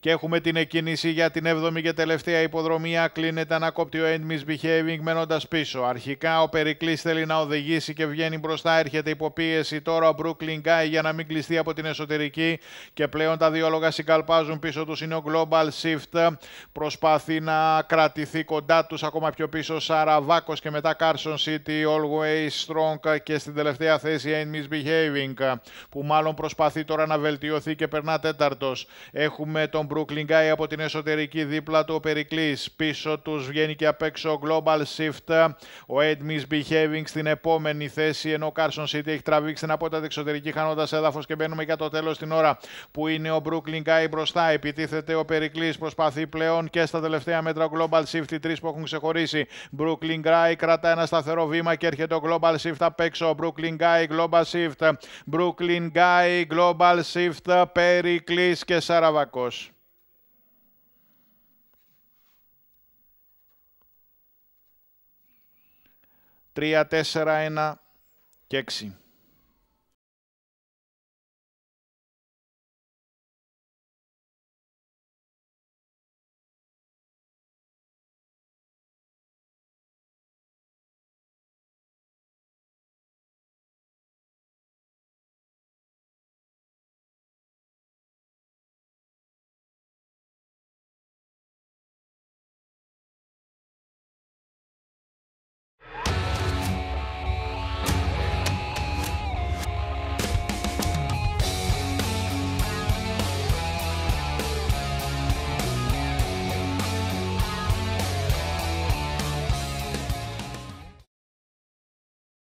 Και έχουμε την εκκίνηση για την 7η και τελευταία υποδρομία. Κλείνεται ένα ο End Misbehaving μένοντας πίσω. Αρχικά ο Περικλής θέλει να οδηγήσει και βγαίνει μπροστά. Έρχεται υποπίεση τώρα ο Brooklyn Guy για να μην κλειστεί από την εσωτερική. Και πλέον τα δύο λόγα συγκαλπάζουν πίσω τους. Είναι ο Global Shift. Προσπαθεί να κρατηθεί κοντά τους ακόμα πιο πίσω. Σαραβάκος και μετά Carson City. Always Strong και στην τελευταία θέση End Misbehaving. Που μάλλον προσπαθεί τώρα να βελτιωθεί και περνά τέταρτος. Έχουμε τον Brooklyn Guy από την εσωτερική δίπλα του ο Περικλής. Πίσω τους βγαίνει και απ' έξω ο Global Shift. Ο Ed Behaving στην επόμενη θέση ενώ ο Carson City έχει τραβήξει την απότατη εξωτερική χάνοντας έδαφος και μπαίνουμε για το τέλος την ώρα που είναι ο Brooklyn Guy μπροστά. Επιτίθεται ο Περικλής, προσπαθεί πλέον και στα τελευταία μέτρα ο Global Shift. Οι τρεις που έχουν ξεχωρίσει. Brooklyn Guy κρατά ένα σταθερό βήμα και έρχεται ο Global Shift απ' έξω. Brooklyn Guy, Global Shift. Brooklyn Guy, Global Shift. Περικλής και Σαραβακός. 3, 4, 1 και 6.